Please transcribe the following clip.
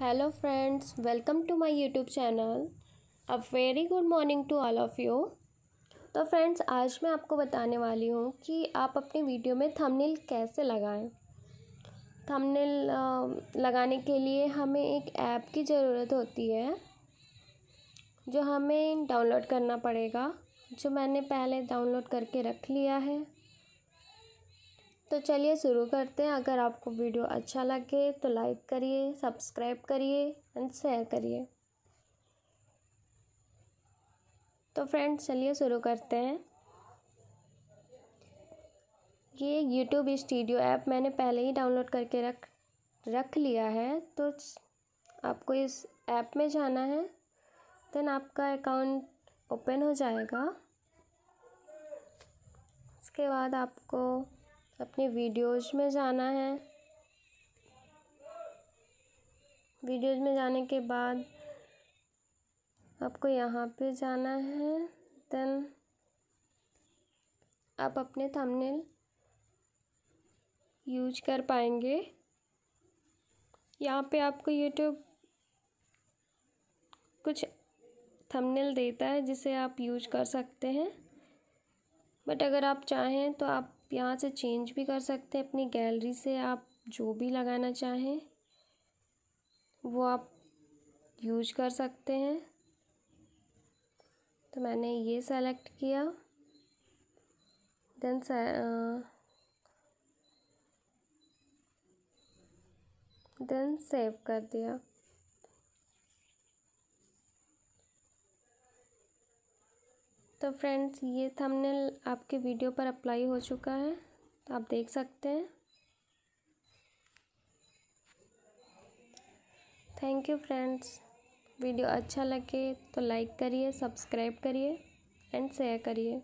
hello friends welcome to my YouTube channel a very good morning to all of you तो friends आज मैं आपको बताने वाली हूँ कि आप अपनी वीडियो में थंबनेल कैसे लगाएं थंबनेल लगाने के लिए हमें एक ऐप की ज़रूरत होती है जो हमें डाउनलोड करना पड़ेगा जो मैंने पहले डाउनलोड करके रख लिया है तो चलिए शुरू करते हैं अगर आपको वीडियो अच्छा लगे तो लाइक करिए सब्सक्राइब करिए एंड शेयर करिए तो फ्रेंड्स चलिए शुरू करते हैं ये यूट्यूब स्टूडियो ऐप मैंने पहले ही डाउनलोड करके रख रख लिया है तो आपको इस ऐप में जाना है देन आपका अकाउंट ओपन हो जाएगा उसके बाद आपको अपनी वीडियोज़ में जाना है वीडियोज़ में जाने के बाद आपको यहाँ पे जाना है देन आप अपने थंबनेल यूज कर पाएंगे यहाँ पे आपको यूट्यूब कुछ थंबनेल देता है जिसे आप यूज कर सकते हैं बट अगर आप चाहें तो आप आप यहाँ से चेंज भी कर सकते हैं अपनी गैलरी से आप जो भी लगाना चाहें वो आप यूज कर सकते हैं तो मैंने ये सेलेक्ट किया देन देन सेव कर दिया तो फ्रेंड्स ये थंबनेल आपके वीडियो पर अप्लाई हो चुका है तो आप देख सकते हैं थैंक यू फ्रेंड्स वीडियो अच्छा लगे तो लाइक करिए सब्सक्राइब करिए एंड शेयर करिए